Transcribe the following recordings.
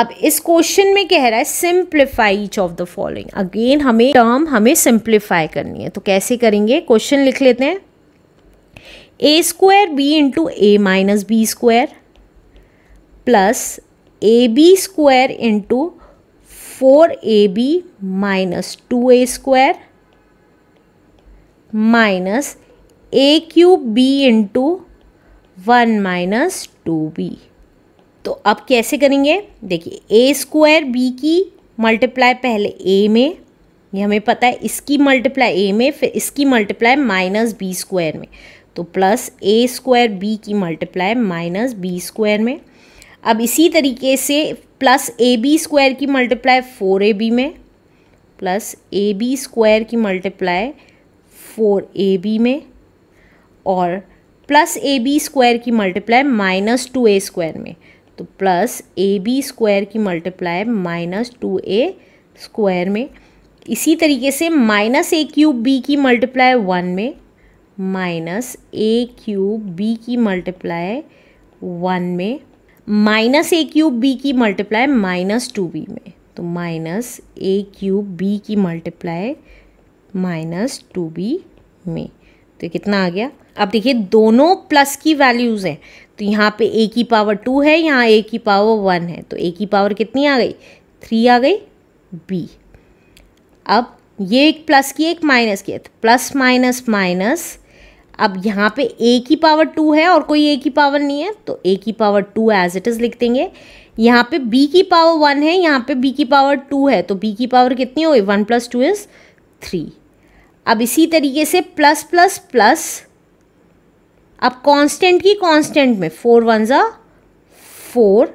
अब इस क्वेश्चन में कह रहा है simplify each of the following again हमें टर्म हमें सिंप्लीफाई करनी है तो कैसे करेंगे क्वेश्चन लिख लेते हैं a square b into a minus b square plus a b square into four a b minus two a square minus a cube b into one minus two b तो अब कैसे करेंगे देखिए ए स्क्वायर बी की multiply पहले a में ये हमें पता है इसकी मल्टीप्लाई ए में फिर इसकी मल्टीप्लाई माइनस बी स्क्वायर में तो प्लस ए स्क्वायर बी की मल्टीप्लाई माइनस बी स्क्वायर में अब इसी तरीके से प्लस ए बी स्क्वायर की मल्टीप्लाई फोर ए बी में प्लस ए बी स्क्वायर की मल्टीप्लाई फोर ए बी में और प्लस ए बी स्क्वायर की multiply minus two a square में तो प्लस ए बी स्क्वायर की multiply minus two a square में इसी तरीके से माइनस ए क्यूब बी की मल्टीप्लाई वन में माइनस ए क्यूब बी की मल्टीप्लाई वन में माइनस ए क्यूब बी की मल्टीप्लाई माइनस टू बी में तो माइनस ए क्यूब बी की मल्टीप्लाई माइनस टू बी में तो कितना आ गया अब देखिए दोनों प्लस की वैल्यूज़ हैं तो यहाँ पे ए की पावर टू है यहाँ ए की पावर वन है तो ए की पावर कितनी आ गई थ्री आ गई बी अब ये एक प्लस की एक माइनस की है प्लस माइनस माइनस अब यहाँ पे ए की पावर टू है और कोई ए की पावर नहीं है तो ए की power two as it is लिख देंगे यहाँ पे बी की पावर वन है यहाँ पे बी की पावर टू है तो बी की पावर कितनी हो गई one plus two is three अब इसी तरीके से प्लस प्लस प्लस अब कांस्टेंट की कांस्टेंट में फोर वन ज़ा फोर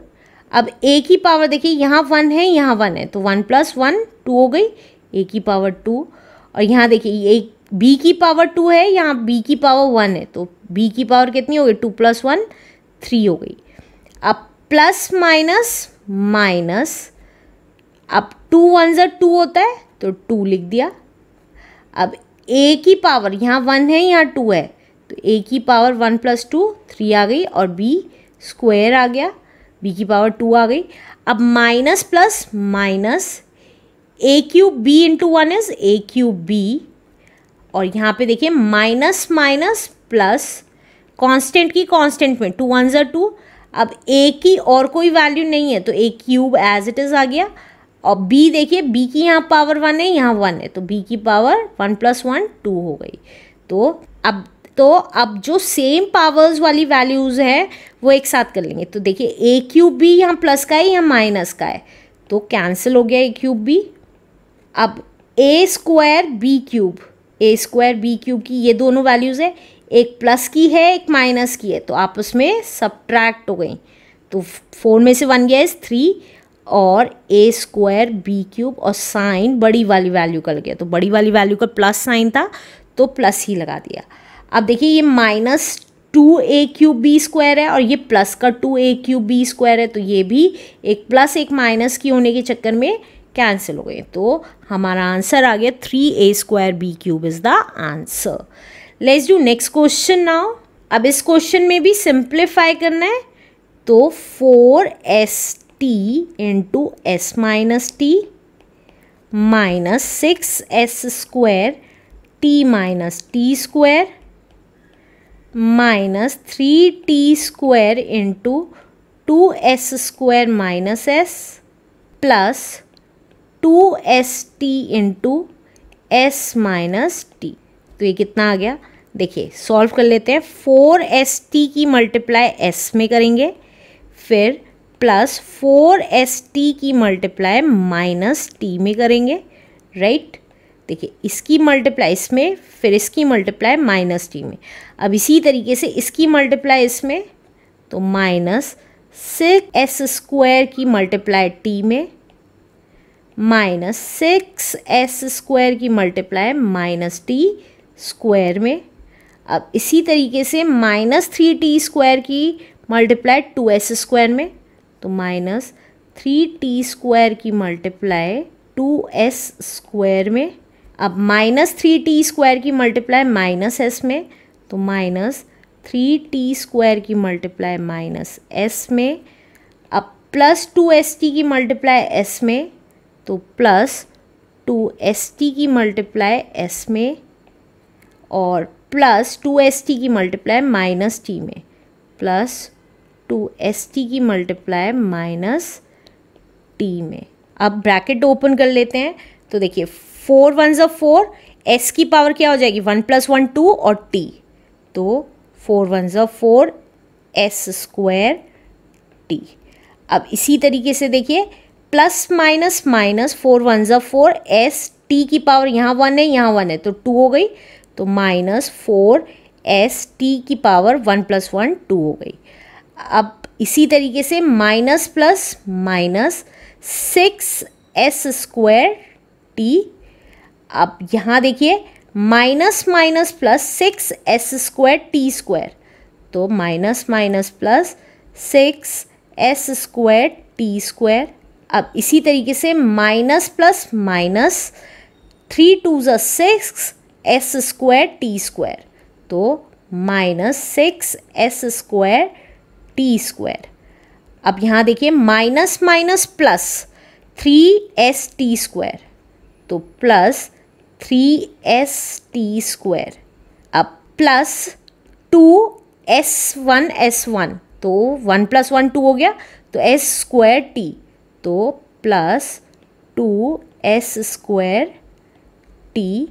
अब ए की पावर देखिए यहाँ वन है यहाँ वन है तो वन प्लस वन टू हो गई ए की पावर टू और यहाँ देखिए ये बी की पावर टू है यहाँ बी की पावर वन है तो बी की पावर कितनी हो गई टू प्लस वन थ्री हो गई अब प्लस माइनस माइनस अब टू वन ज़र टू होता है तो टू लिख दिया अब ए की पावर यहाँ वन है यहाँ टू है तो ए की power one plus two three आ गई और बी स्क्वायर आ गया बी की पावर टू आ गई अब minus plus minus a cube b into one is a cube b और यहाँ पे देखिए माइनस माइनस प्लस कांस्टेंट की कांस्टेंट में टू वन ज़र टू अब ए की और कोई वैल्यू नहीं है तो a cube as it is आ गया और बी देखिए बी की यहाँ पावर वन है यहाँ वन है तो बी की power one plus one two हो गई तो अब तो अब जो सेम पावर्स वाली वैल्यूज़ है वो एक साथ कर लेंगे तो देखिए ए क्यूब भी यहाँ प्लस का है या माइनस का है तो कैंसिल हो गया ए क्यूब भी अब A square B cube A square B cube की ये दोनों वैल्यूज़ है एक प्लस की है एक माइनस की है तो आपस में सब्ट्रैक्ट हो गई तो फोर में से वन गया इस थ्री और ए स्क्वायर बी क्यूब और साइन बड़ी वाली वैल्यू का लग गया तो बड़ी वाली वैल्यू का प्लस साइन था तो प्लस ही लगा दिया अब देखिए ये minus two A cube B square है और ये प्लस का two A cube B square है तो ये भी एक प्लस एक माइनस की होने के चक्कर में कैंसिल हो गए तो हमारा आंसर आ गया three A square B cube is the answer let's do next question now अब इस क्वेश्चन में भी सिंप्लीफाई करना है तो four S T into S minus T minus six S square T minus T square minus three T square into two S square minus S plus two S T into S minus T तो ये कितना आ गया देखिए solve कर लेते हैं four S T की multiply S में करेंगे फिर प्लस फोर एस टी की मल्टीप्लाई माइनस टी में करेंगे राइट देखिए इसकी मल्टीप्लाई इसमें फिर इसकी मल्टीप्लाई माइनस टी में अब इसी तरीके से इसकी मल्टीप्लाई इसमें तो माइनस सिक्स एस स्क्वायर की मल्टीप्लाई टी में माइनस सिक्स एस स्क्वायर की मल्टीप्लाई माइनस टी स्क्वायर में अब इसी तरीके से माइनस थ्री टी स्क्वायर की मल्टीप्लाई टू एस स्क्वायर में तो माइनस थ्री टी स्क्वायर की मल्टीप्लाई टू एस स्क्वायर में अब माइनस थ्री टी स्क्वायर की मल्टीप्लाई माइनस एस में तो माइनस थ्री टी स्क्वायर की मल्टीप्लाई माइनस एस में अब प्लस टू एस टी की मल्टीप्लाई एस में तो प्लस टू एस टी की मल्टीप्लाई एस में और प्लस टू एस टी की मल्टीप्लाई माइनस टी में प्लस टू एस टी की मल्टीप्लाई माइनस टी में अब ब्रैकेट ओपन कर लेते हैं तो देखिए फोर वन ज़ा फोर एस की पावर क्या हो जाएगी वन प्लस वन टू और टी तो फोर वन ज़ा फोर एस स्क्वायर टी अब इसी तरीके से देखिए plus minus minus four one ज़ा फोर एस टी की पावर यहाँ वन है यहाँ वन है तो टू हो गई तो माइनस फोर एस टी की power one plus one two हो गई अब इसी तरीके से minus plus minus six S square T अब यहाँ देखिए minus minus plus six S square T square तो minus minus plus six S square T square अब इसी तरीके से minus plus minus three two six S square T square तो minus six S square T square अब यहाँ देखिए minus minus plus three S T square तो plus three S T square अब plus two S one S one तो one plus one two हो गया तो एस स्क्वायर टी तो plus two S square T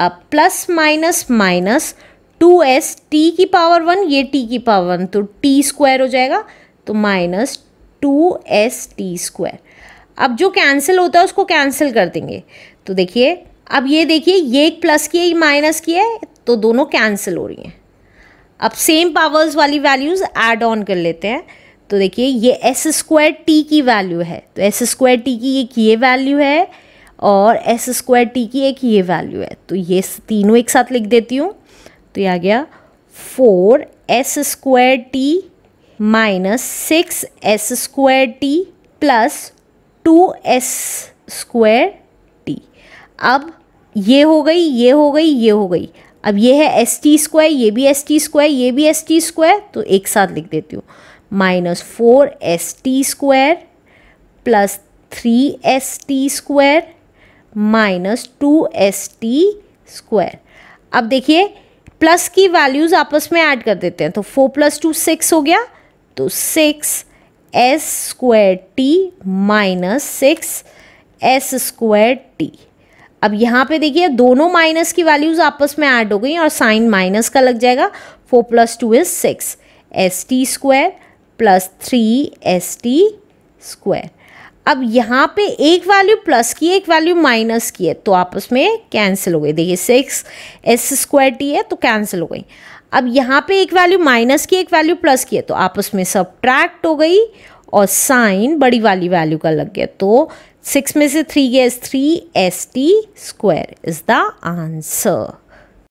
अब plus minus minus two S T की power one ये T की पावर वन तो टी स्क्वायर हो जाएगा तो minus two S T square अब जो कैंसिल होता है उसको कैंसिल कर देंगे तो देखिए अब ये देखिए ये एक प्लस की है ये माइनस की है तो दोनों कैंसिल हो रही हैं अब सेम पावर्स वाली वैल्यूज़ ऐड ऑन कर लेते हैं तो देखिए ये एस स्क्वायर टी की वैल्यू है तो एस स्क्वायर टी की एक ये वैल्यू है और एस स्क्वायर टी की एक ये वैल्यू है तो ये तीनों एक साथ लिख देती हूँ तो ये आ गया four S square T minus six S square T plus two S square अब ये हो गई ये हो गई ये हो गई अब ये है एस टी स्क्वायर ये भी एस टी स्क्वायर ये भी एस टी स्क्वायर तो एक साथ लिख देती हूँ minus four S T square plus three S T square minus two S T square अब देखिए प्लस की वैल्यूज़ आपस में ऐड कर देते हैं तो फोर प्लस टू सिक्स हो गया तो six S square T minus six S square T अब यहाँ पे देखिए दोनों माइनस की वैल्यूज़ आपस में ऐड हो गई और साइन माइनस का लग जाएगा four plus two is six S T square plus three S T square अब यहाँ पे एक वैल्यू प्लस की एक वैल्यू माइनस की है तो आपस में कैंसिल हो गई देखिए सिक्स एस स्क्वायर टी है तो कैंसिल हो गई अब यहाँ पे एक वैल्यू माइनस की एक वैल्यू प्लस की है तो आपस में सब हो गई और साइन बड़ी वाली वैल्यू का लग गया तो सिक्स में से थ्री गया three S T square is the answer